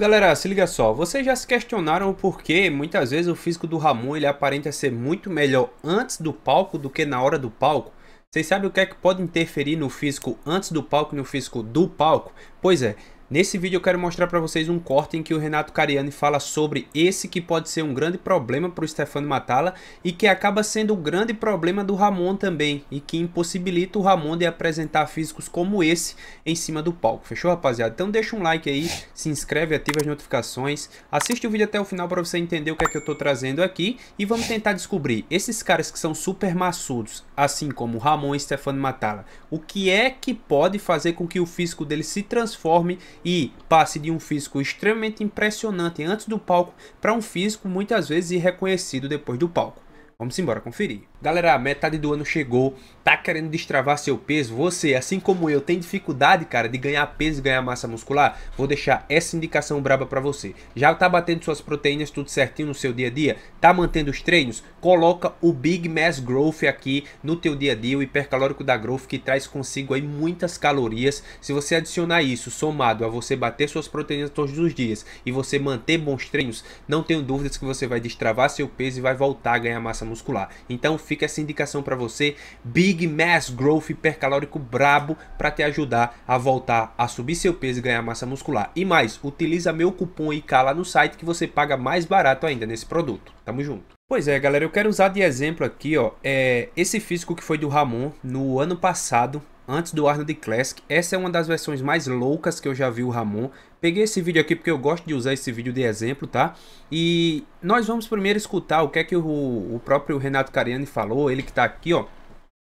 Galera, se liga só, vocês já se questionaram por que muitas vezes o físico do Ramon ele aparenta ser muito melhor antes do palco do que na hora do palco? Vocês sabem o que é que pode interferir no físico antes do palco e no físico do palco? Pois é, Nesse vídeo eu quero mostrar para vocês um corte em que o Renato Cariani fala sobre esse que pode ser um grande problema para o Stefano Matala e que acaba sendo um grande problema do Ramon também e que impossibilita o Ramon de apresentar físicos como esse em cima do palco. Fechou, rapaziada? Então deixa um like aí, se inscreve, ativa as notificações, assiste o vídeo até o final para você entender o que é que eu tô trazendo aqui e vamos tentar descobrir esses caras que são super maçudos, assim como Ramon e Stefano Matala, o que é que pode fazer com que o físico dele se transforme e passe de um físico extremamente impressionante antes do palco para um físico muitas vezes irreconhecido depois do palco. Vamos embora conferir. Galera, metade do ano chegou tá querendo destravar seu peso, você, assim como eu, tem dificuldade, cara, de ganhar peso e ganhar massa muscular, vou deixar essa indicação braba para você. Já tá batendo suas proteínas tudo certinho no seu dia a dia? Tá mantendo os treinos? Coloca o Big Mass Growth aqui no teu dia a dia, o hipercalórico da Growth que traz consigo aí muitas calorias. Se você adicionar isso somado a você bater suas proteínas todos os dias e você manter bons treinos, não tenho dúvidas que você vai destravar seu peso e vai voltar a ganhar massa muscular. Então fica essa indicação para você, Big big mass growth hipercalórico brabo para te ajudar a voltar a subir seu peso e ganhar massa muscular. E mais, utiliza meu cupom IK lá no site que você paga mais barato ainda nesse produto. Tamo junto. Pois é, galera, eu quero usar de exemplo aqui, ó, é, esse físico que foi do Ramon no ano passado, antes do Arnold Classic. Essa é uma das versões mais loucas que eu já vi o Ramon. Peguei esse vídeo aqui porque eu gosto de usar esse vídeo de exemplo, tá? E nós vamos primeiro escutar o que é que o, o próprio Renato Cariani falou, ele que tá aqui, ó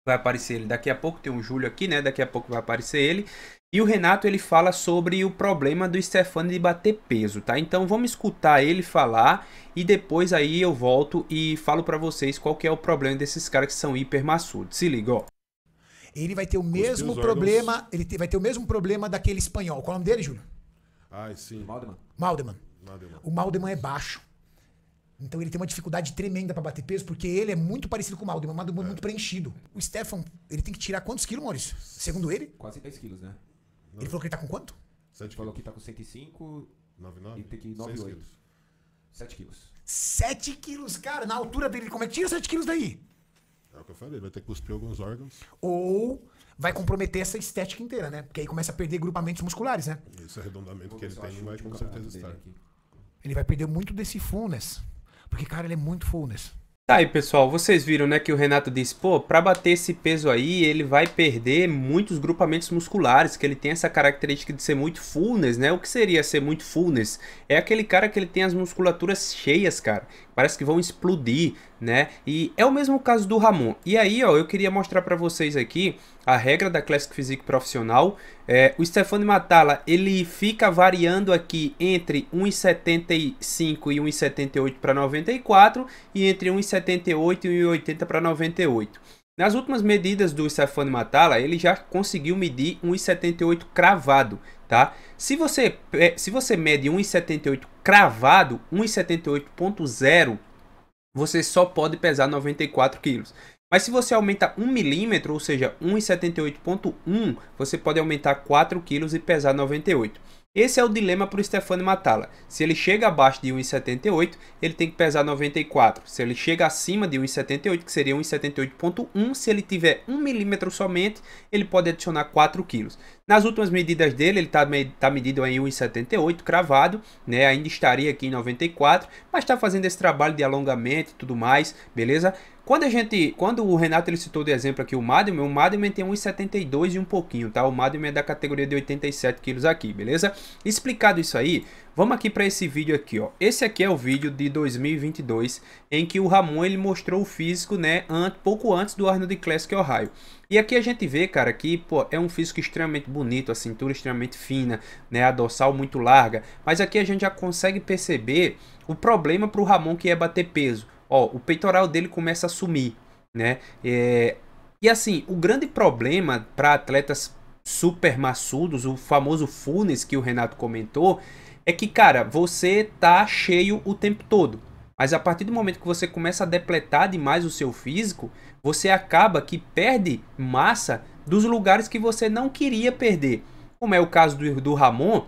vai aparecer ele daqui a pouco, tem um Júlio aqui, né? Daqui a pouco vai aparecer ele. E o Renato ele fala sobre o problema do Stefano de bater peso, tá? Então vamos escutar ele falar e depois aí eu volto e falo para vocês qual que é o problema desses caras que são hipermaçudos. Se liga, ó. Ele vai ter o mesmo problema, ele vai ter o mesmo problema daquele espanhol. Qual é o nome dele, Júlio? Ah, sim. Maldeman. Maldeman. Maldeman. O Maldeman é baixo. Então ele tem uma dificuldade tremenda para bater peso, porque ele é muito parecido com o Maldo, é muito é. preenchido. O Stefan, ele tem que tirar quantos quilos, Maurício? Segundo ele? Quase 10 quilos, né? Não. Ele falou que ele tá com quanto? 7 falou que tá com 105 99? e tem que 98. 7 quilos. 7 quilos, cara, na altura dele, como é que tira 7 quilos daí? É o que eu falei, vai ter que cuspir alguns órgãos. Ou vai comprometer essa estética inteira, né? Porque aí começa a perder grupamentos musculares, né? Esse é arredondamento que ele tem vai com certeza estar. Ele vai perder muito desse fullness. Porque, cara, ele é muito fullness. Tá aí, pessoal, vocês viram, né, que o Renato disse, pô, pra bater esse peso aí, ele vai perder muitos grupamentos musculares, que ele tem essa característica de ser muito fullness, né? O que seria ser muito fullness? É aquele cara que ele tem as musculaturas cheias, cara. Parece que vão explodir, né? E é o mesmo caso do Ramon. E aí, ó, eu queria mostrar pra vocês aqui a regra da Classic Physique Profissional, é, o Stefano Matala, ele fica variando aqui entre 1,75 e 1,78 para 94 e entre 1,78 e 1,80 para 98. Nas últimas medidas do Stefano Matala, ele já conseguiu medir 1,78 cravado, tá? Se você, se você mede 1,78 cravado, 1,78.0, você só pode pesar 94 quilos. Mas se você aumenta 1 milímetro, ou seja, 1,78.1, você pode aumentar 4 quilos e pesar 98. Esse é o dilema para o Stefano Matala. Se ele chega abaixo de 1,78, ele tem que pesar 94. Se ele chega acima de 1,78, que seria 1,78.1, se ele tiver 1 milímetro somente, ele pode adicionar 4 quilos. Nas últimas medidas dele, ele está tá medido em 1,78, cravado, né? Ainda estaria aqui em 94, mas está fazendo esse trabalho de alongamento e tudo mais, beleza? Quando a gente, quando o Renato ele citou de exemplo aqui o Madman, o Madman tem 1,72 e um pouquinho, tá? O Madman é da categoria de 87 quilos aqui, beleza? Explicado isso aí, Vamos aqui para esse vídeo aqui, ó. Esse aqui é o vídeo de 2022 em que o Ramon ele mostrou o físico, né, antes, pouco antes do Arnold Classic Ohio. E aqui a gente vê, cara, que pô, é um físico extremamente bonito, a cintura extremamente fina, né, a dorsal muito larga. Mas aqui a gente já consegue perceber o problema para o Ramon que é bater peso. Ó, o peitoral dele começa a sumir, né? É... E assim, o grande problema para atletas super maçudos, o famoso funes que o Renato comentou, é que, cara, você tá cheio o tempo todo. Mas a partir do momento que você começa a depletar demais o seu físico, você acaba que perde massa dos lugares que você não queria perder. Como é o caso do, do Ramon,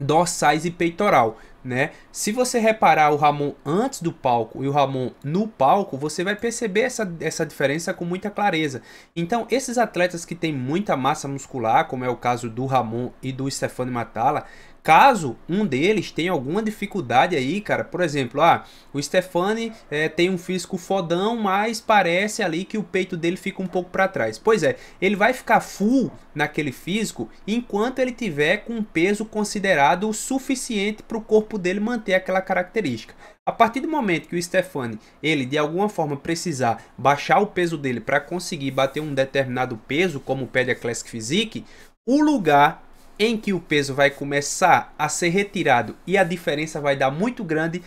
dorsais e peitoral, né? Se você reparar o Ramon antes do palco e o Ramon no palco, você vai perceber essa, essa diferença com muita clareza. Então, esses atletas que têm muita massa muscular, como é o caso do Ramon e do Stefano Matala, Caso um deles tenha alguma dificuldade aí, cara, por exemplo, ah, o Stefani é, tem um físico fodão, mas parece ali que o peito dele fica um pouco para trás. Pois é, ele vai ficar full naquele físico enquanto ele tiver com um peso considerado o suficiente para o corpo dele manter aquela característica. A partir do momento que o Stefani, ele de alguma forma precisar baixar o peso dele para conseguir bater um determinado peso, como pede a Classic Physique, o lugar em que o peso vai começar a ser retirado e a diferença vai dar muito grande,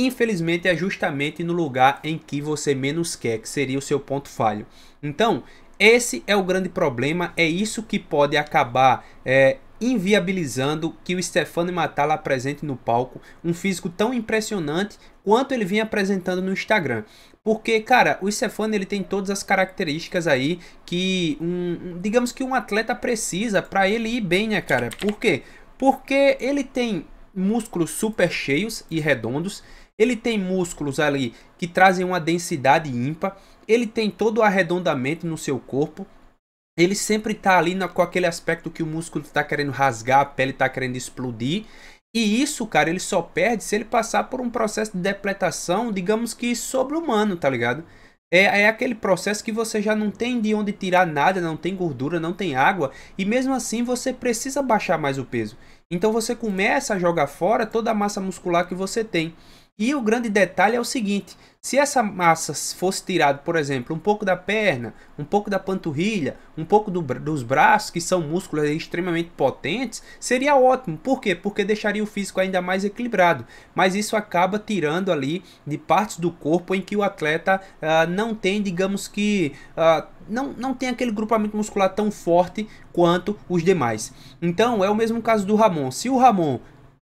infelizmente é justamente no lugar em que você menos quer, que seria o seu ponto falho. Então, esse é o grande problema, é isso que pode acabar é, inviabilizando que o Stefano Matala apresente no palco um físico tão impressionante quanto ele vinha apresentando no Instagram. Porque, cara, o Stefano ele tem todas as características aí que um, digamos que um atleta precisa para ele ir bem, né, cara? Por quê? Porque ele tem músculos super cheios e redondos, ele tem músculos ali que trazem uma densidade ímpar, ele tem todo o arredondamento no seu corpo, ele sempre tá ali na, com aquele aspecto que o músculo tá querendo rasgar, a pele tá querendo explodir, e isso, cara, ele só perde se ele passar por um processo de depletação, digamos que sobre-humano, tá ligado? É, é, aquele processo que você já não tem de onde tirar nada, não tem gordura, não tem água, e mesmo assim você precisa baixar mais o peso. Então você começa a jogar fora toda a massa muscular que você tem. E o grande detalhe é o seguinte: se essa massa fosse tirada, por exemplo, um pouco da perna, um pouco da panturrilha, um pouco do, dos braços, que são músculos extremamente potentes, seria ótimo. Por quê? Porque deixaria o físico ainda mais equilibrado. Mas isso acaba tirando ali de partes do corpo em que o atleta ah, não tem, digamos que. Ah, não, não tem aquele grupamento muscular tão forte quanto os demais. Então é o mesmo caso do Ramon. Se o Ramon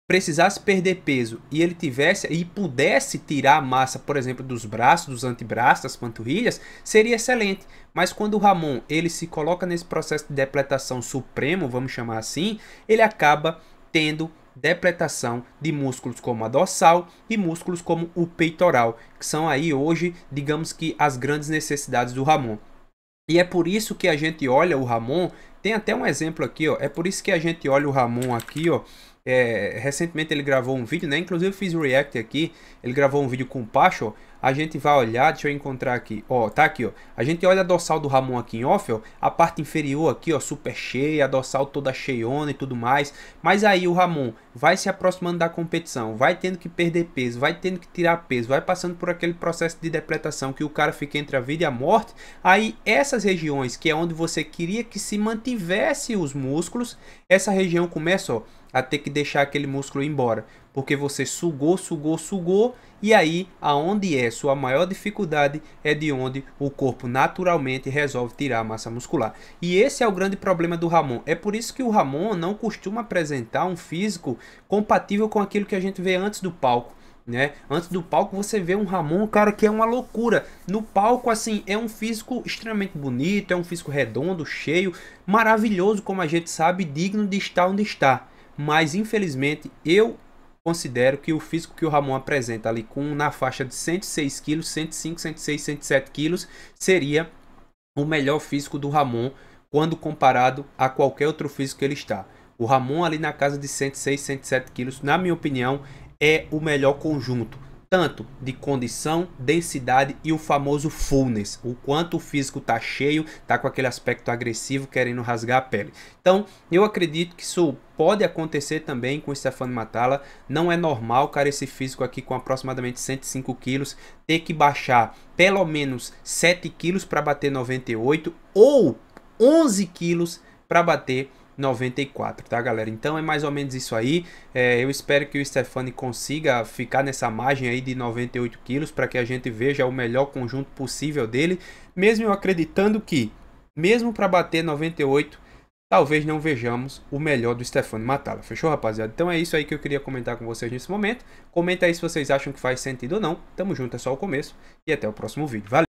precisasse perder peso e ele tivesse e pudesse tirar massa, por exemplo, dos braços, dos antebraços, das panturrilhas, seria excelente. Mas quando o Ramon ele se coloca nesse processo de depletação supremo, vamos chamar assim, ele acaba tendo depletação de músculos como a dorsal e músculos como o peitoral, que são aí hoje, digamos que as grandes necessidades do Ramon. E é por isso que a gente olha o Ramon, tem até um exemplo aqui, ó. É por isso que a gente olha o Ramon aqui, ó. É, recentemente ele gravou um vídeo, né? Inclusive fiz o react aqui. Ele gravou um vídeo com o Pacho, ó a gente vai olhar, deixa eu encontrar aqui, ó, tá aqui, ó. A gente olha a dorsal do Ramon aqui em off, ó, a parte inferior aqui, ó, super cheia, a dorsal toda cheiona e tudo mais. Mas aí o Ramon vai se aproximando da competição, vai tendo que perder peso, vai tendo que tirar peso, vai passando por aquele processo de depletação que o cara fica entre a vida e a morte. Aí essas regiões que é onde você queria que se mantivesse os músculos, essa região começa, ó, a ter que deixar aquele músculo ir embora, porque você sugou, sugou, sugou, e aí aonde é sua maior dificuldade é de onde o corpo naturalmente resolve tirar a massa muscular. E esse é o grande problema do Ramon. É por isso que o Ramon não costuma apresentar um físico compatível com aquilo que a gente vê antes do palco. Né? Antes do palco você vê um Ramon, cara, que é uma loucura. No palco, assim, é um físico extremamente bonito, é um físico redondo, cheio, maravilhoso, como a gente sabe, digno de estar onde está mas infelizmente eu considero que o físico que o Ramon apresenta ali com na faixa de 106 quilos, 105, 106, 107 quilos seria o melhor físico do Ramon quando comparado a qualquer outro físico que ele está. O Ramon ali na casa de 106, 107 quilos, na minha opinião, é o melhor conjunto tanto de condição, densidade e o famoso fullness, o quanto o físico tá cheio, tá com aquele aspecto agressivo querendo rasgar a pele. Então, eu acredito que isso pode acontecer também com o Stefano Matala. Não é normal, cara, esse físico aqui com aproximadamente 105 quilos ter que baixar pelo menos 7 quilos para bater 98 ou 11 quilos para bater 94, tá galera? Então é mais ou menos isso aí. É, eu espero que o Stefani consiga ficar nessa margem aí de 98 quilos para que a gente veja o melhor conjunto possível dele, mesmo eu acreditando que, mesmo para bater 98, talvez não vejamos o melhor do Stefani Matala. Fechou, rapaziada? Então é isso aí que eu queria comentar com vocês nesse momento. Comenta aí se vocês acham que faz sentido ou não. Tamo junto, é só o começo. E até o próximo vídeo. Valeu!